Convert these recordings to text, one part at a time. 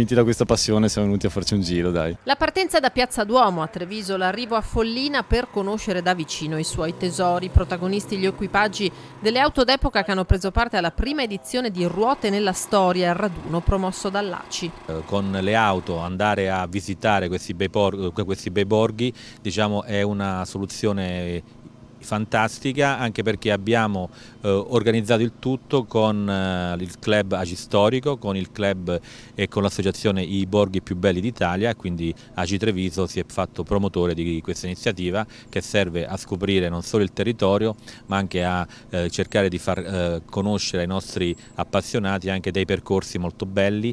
spinti da questa passione siamo venuti a farci un giro, dai. La partenza da Piazza Duomo a Treviso, l'arrivo a Follina per conoscere da vicino i suoi tesori, protagonisti gli equipaggi delle auto d'epoca che hanno preso parte alla prima edizione di Ruote nella Storia, il raduno promosso dall'ACI. Eh, con le auto andare a visitare questi bei, borghi diciamo, è una soluzione fantastica anche perché abbiamo eh, organizzato il tutto con eh, il club Agistorico, con il club e con l'associazione I Borghi Più Belli d'Italia, quindi Agi Treviso si è fatto promotore di questa iniziativa che serve a scoprire non solo il territorio ma anche a eh, cercare di far eh, conoscere ai nostri appassionati anche dei percorsi molto belli.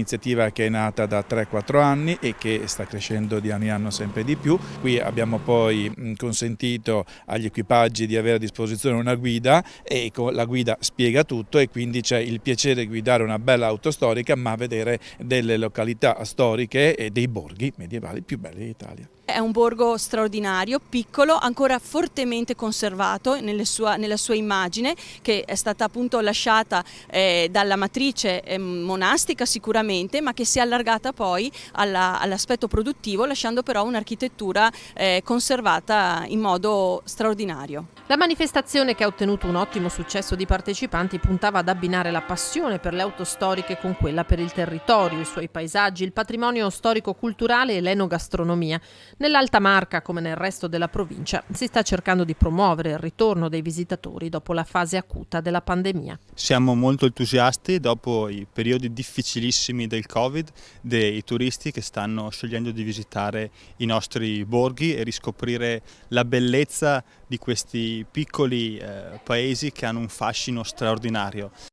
un'iniziativa che è nata da 3-4 anni e che sta crescendo di anno in anno sempre di più. Qui abbiamo poi consentito agli equipaggi di avere a disposizione una guida e la guida spiega tutto e quindi c'è il piacere di guidare una bella auto storica ma vedere delle località storiche e dei borghi medievali più belli d'Italia. È un borgo straordinario, piccolo, ancora fortemente conservato sua, nella sua immagine che è stata appunto lasciata eh, dalla matrice eh, monastica sicuramente sicuramente, ma che si è allargata poi all'aspetto produttivo, lasciando però un'architettura eh, conservata in modo straordinario. La manifestazione che ha ottenuto un ottimo successo di partecipanti puntava ad abbinare la passione per le auto storiche con quella per il territorio, i suoi paesaggi, il patrimonio storico-culturale e l'enogastronomia. Nell'Alta Marca, come nel resto della provincia, si sta cercando di promuovere il ritorno dei visitatori dopo la fase acuta della pandemia. Siamo molto entusiasti dopo i periodi difficilissimi primi del Covid dei turisti che stanno scegliendo di visitare i nostri borghi e riscoprire la bellezza di questi piccoli eh, paesi che hanno un fascino straordinario.